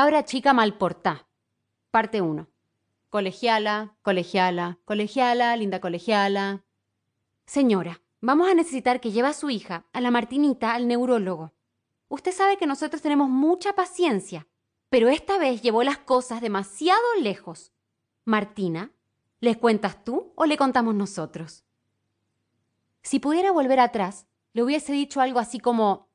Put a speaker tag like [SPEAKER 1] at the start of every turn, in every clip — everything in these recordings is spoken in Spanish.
[SPEAKER 1] Cabra chica malportá. Parte 1. Colegiala, colegiala, colegiala, linda colegiala. Señora, vamos a necesitar que lleve a su hija, a la Martinita, al neurólogo. Usted sabe que nosotros tenemos mucha paciencia, pero esta vez llevó las cosas demasiado lejos. Martina, ¿les cuentas tú o le contamos nosotros? Si pudiera volver atrás, le hubiese dicho algo así como,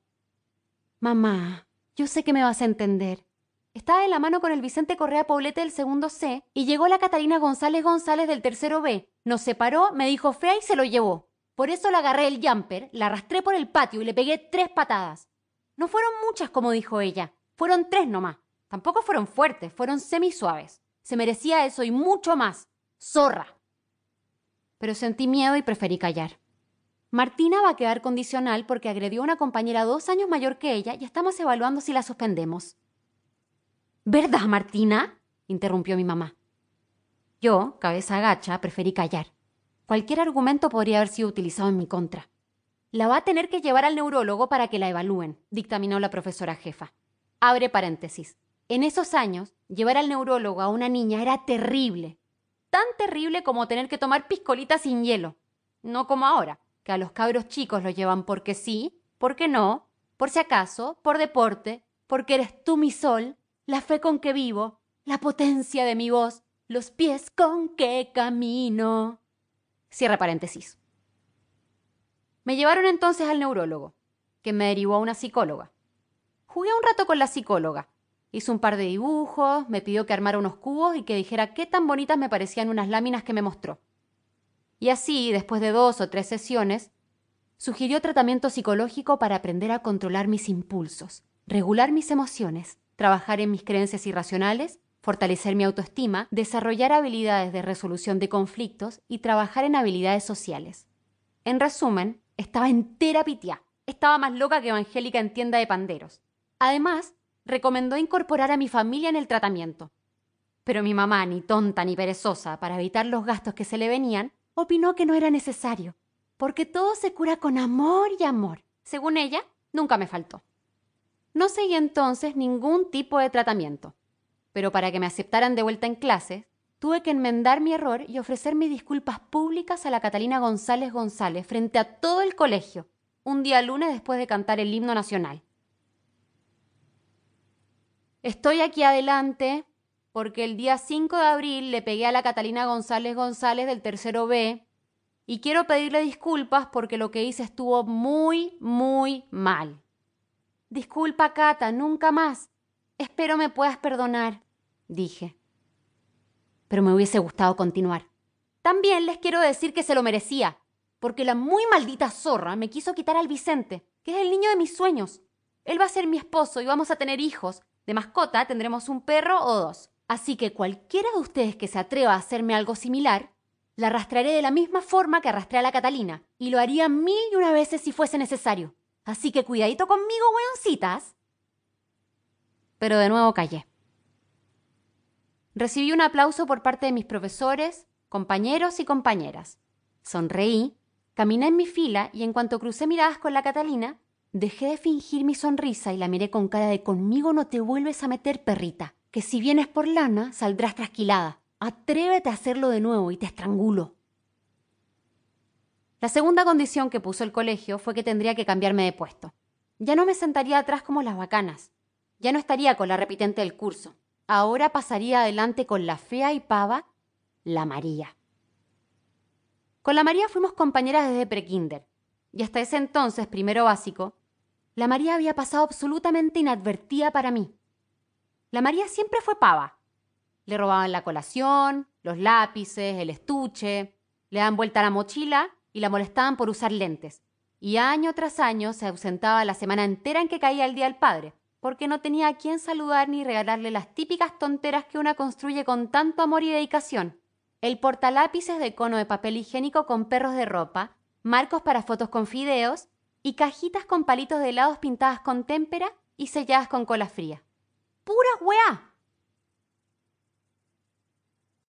[SPEAKER 1] Mamá, yo sé que me vas a entender. Estaba en la mano con el Vicente Correa Poblete del segundo C y llegó la Catalina González González del tercero B. Nos separó, me dijo fea y se lo llevó. Por eso la agarré el jumper, la arrastré por el patio y le pegué tres patadas. No fueron muchas, como dijo ella, fueron tres nomás. Tampoco fueron fuertes, fueron semisuaves. Se merecía eso y mucho más. Zorra. Pero sentí miedo y preferí callar. Martina va a quedar condicional porque agredió a una compañera dos años mayor que ella y estamos evaluando si la suspendemos. ¿Verdad, Martina? interrumpió mi mamá. Yo, cabeza gacha, preferí callar. Cualquier argumento podría haber sido utilizado en mi contra. La va a tener que llevar al neurólogo para que la evalúen, dictaminó la profesora jefa. Abre paréntesis. En esos años, llevar al neurólogo a una niña era terrible. Tan terrible como tener que tomar piscolita sin hielo. No como ahora, que a los cabros chicos lo llevan porque sí, porque no, por si acaso, por deporte, porque eres tú mi sol, la fe con que vivo, la potencia de mi voz, los pies con que camino. Cierra paréntesis. Me llevaron entonces al neurólogo, que me derivó a una psicóloga. Jugué un rato con la psicóloga. Hizo un par de dibujos, me pidió que armara unos cubos y que dijera qué tan bonitas me parecían unas láminas que me mostró. Y así, después de dos o tres sesiones, sugirió tratamiento psicológico para aprender a controlar mis impulsos, regular mis emociones trabajar en mis creencias irracionales, fortalecer mi autoestima, desarrollar habilidades de resolución de conflictos y trabajar en habilidades sociales. En resumen, estaba entera pitiá. Estaba más loca que Evangélica en tienda de panderos. Además, recomendó incorporar a mi familia en el tratamiento. Pero mi mamá, ni tonta ni perezosa, para evitar los gastos que se le venían, opinó que no era necesario, porque todo se cura con amor y amor. Según ella, nunca me faltó. No seguí entonces ningún tipo de tratamiento, pero para que me aceptaran de vuelta en clase, tuve que enmendar mi error y ofrecer mis disculpas públicas a la Catalina González González frente a todo el colegio, un día lunes después de cantar el himno nacional. Estoy aquí adelante porque el día 5 de abril le pegué a la Catalina González González del tercero B y quiero pedirle disculpas porque lo que hice estuvo muy, muy mal. Disculpa, Cata, nunca más. Espero me puedas perdonar, dije. Pero me hubiese gustado continuar. También les quiero decir que se lo merecía, porque la muy maldita zorra me quiso quitar al Vicente, que es el niño de mis sueños. Él va a ser mi esposo y vamos a tener hijos. De mascota tendremos un perro o dos. Así que cualquiera de ustedes que se atreva a hacerme algo similar, la arrastraré de la misma forma que arrastré a la Catalina, y lo haría mil y una veces si fuese necesario. Así que cuidadito conmigo, weoncitas. Pero de nuevo callé. Recibí un aplauso por parte de mis profesores, compañeros y compañeras. Sonreí, caminé en mi fila y en cuanto crucé miradas con la Catalina, dejé de fingir mi sonrisa y la miré con cara de conmigo no te vuelves a meter, perrita, que si vienes por lana saldrás trasquilada. Atrévete a hacerlo de nuevo y te estrangulo. La segunda condición que puso el colegio fue que tendría que cambiarme de puesto. Ya no me sentaría atrás como las bacanas. Ya no estaría con la repitente del curso. Ahora pasaría adelante con la fea y pava, la María. Con la María fuimos compañeras desde prekinder. Y hasta ese entonces, primero básico, la María había pasado absolutamente inadvertida para mí. La María siempre fue pava. Le robaban la colación, los lápices, el estuche, le dan vuelta la mochila y la molestaban por usar lentes. Y año tras año se ausentaba la semana entera en que caía el Día del Padre, porque no tenía a quién saludar ni regalarle las típicas tonteras que una construye con tanto amor y dedicación. El portalápices de cono de papel higiénico con perros de ropa, marcos para fotos con fideos y cajitas con palitos de helados pintadas con témpera y selladas con cola fría. ¡Pura weá!